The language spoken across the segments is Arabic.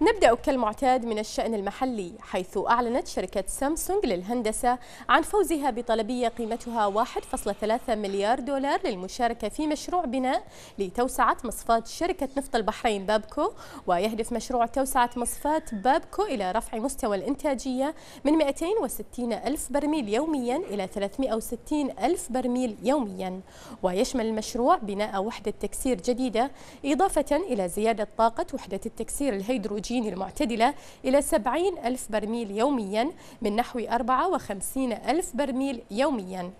نبدأ كالمعتاد من الشأن المحلي حيث أعلنت شركة سامسونج للهندسة عن فوزها بطلبية قيمتها 1.3 مليار دولار للمشاركة في مشروع بناء لتوسعة مصفاة شركة نفط البحرين بابكو ويهدف مشروع توسعة مصفاة بابكو إلى رفع مستوى الإنتاجية من 260 ألف برميل يوميا إلى 360 ألف برميل يوميا ويشمل المشروع بناء وحدة تكسير جديدة إضافة إلى زيادة طاقة وحدة التكسير الهيدروجين الهيدروجين المعتدلة إلى 70 ألف برميل يوميا من نحو 54 ألف برميل يوميا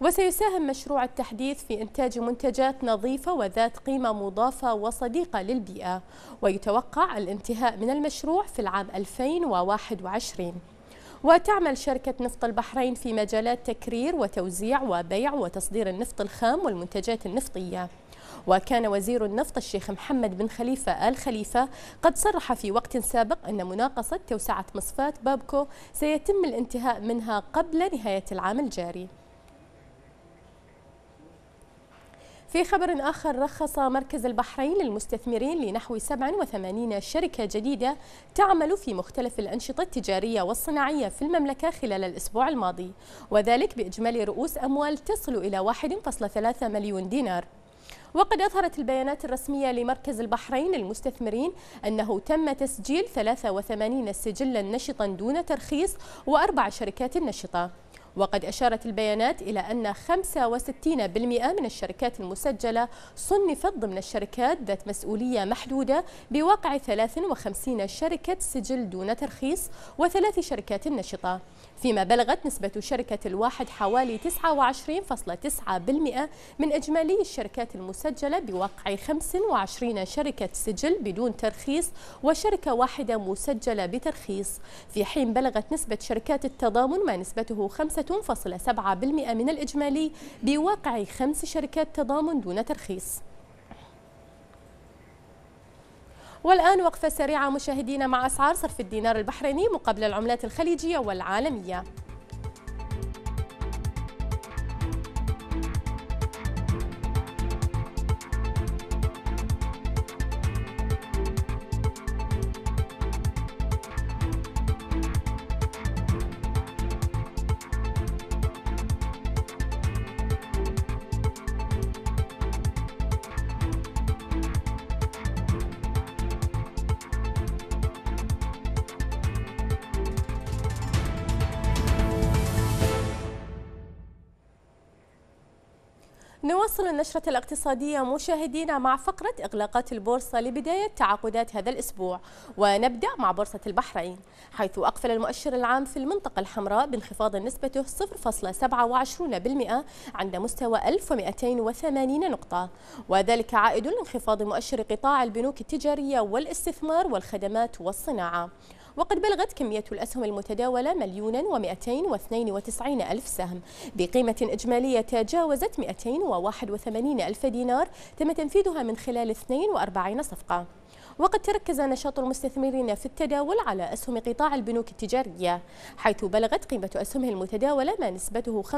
وسيساهم مشروع التحديث في إنتاج منتجات نظيفة وذات قيمة مضافة وصديقة للبيئة ويتوقع الانتهاء من المشروع في العام 2021 وتعمل شركة نفط البحرين في مجالات تكرير وتوزيع وبيع وتصدير النفط الخام والمنتجات النفطية وكان وزير النفط الشيخ محمد بن خليفة آل خليفة قد صرح في وقت سابق أن مناقصة توسعة مصفات بابكو سيتم الانتهاء منها قبل نهاية العام الجاري في خبر آخر رخص مركز البحرين للمستثمرين لنحو 87 شركة جديدة تعمل في مختلف الأنشطة التجارية والصناعية في المملكة خلال الأسبوع الماضي وذلك بإجمالي رؤوس أموال تصل إلى 1.3 مليون دينار وقد أظهرت البيانات الرسمية لمركز البحرين للمستثمرين أنه تم تسجيل 83 سجلا نشطا دون ترخيص وأربع شركات نشطة وقد أشارت البيانات إلى أن 65% من الشركات المسجلة صنفت ضمن الشركات ذات مسؤولية محدودة بواقع 53 شركة سجل دون ترخيص وثلاث شركات نشطة فيما بلغت نسبة شركة الواحد حوالي 29.9% من إجمالي الشركات المسجلة بواقع 25 شركة سجل بدون ترخيص وشركة واحدة مسجلة بترخيص في حين بلغت نسبة شركات التضامن ما نسبته 3.7% من الإجمالي بواقع خمس شركات تضامن دون ترخيص والآن وقفة سريعة مشاهدين مع أسعار صرف الدينار البحريني مقابل العملات الخليجية والعالمية نواصل النشرة الاقتصادية مشاهدينا مع فقرة إغلاقات البورصة لبداية تعاقدات هذا الأسبوع ونبدأ مع بورصة البحرين حيث أقفل المؤشر العام في المنطقة الحمراء بانخفاض نسبته 0.27% عند مستوى 1280 نقطة وذلك عائد لانخفاض مؤشر قطاع البنوك التجارية والاستثمار والخدمات والصناعة وقد بلغت كمية الأسهم المتداولة مليونا و292 ألف سهم بقيمة إجمالية تجاوزت 281 ألف دينار تم تنفيذها من خلال 42 صفقة وقد تركز نشاط المستثمرين في التداول على أسهم قطاع البنوك التجارية حيث بلغت قيمة أسهمه المتداولة ما نسبته 65.11%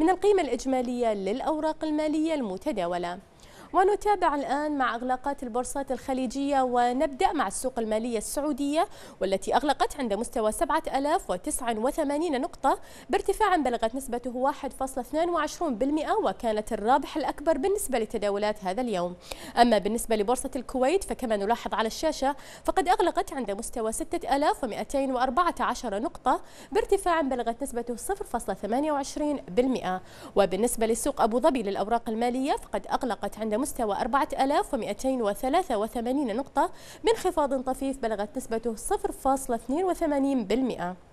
من القيمة الإجمالية للأوراق المالية المتداولة ونتابع الآن مع إغلاقات البورصات الخليجية ونبدأ مع السوق المالية السعودية والتي أغلقت عند مستوى 7089 نقطة بارتفاع بلغت نسبته 1.22% وكانت الرابح الأكبر بالنسبة لتداولات هذا اليوم أما بالنسبة لبورصة الكويت فكما نلاحظ على الشاشة فقد أغلقت عند مستوى 6214 نقطة بارتفاع بلغت نسبته 0.28% وبالنسبة لسوق أبو ظبي للأوراق المالية فقد أغلقت عند مستوى 4283 نقطة بانخفاض طفيف بلغت نسبته 0.82%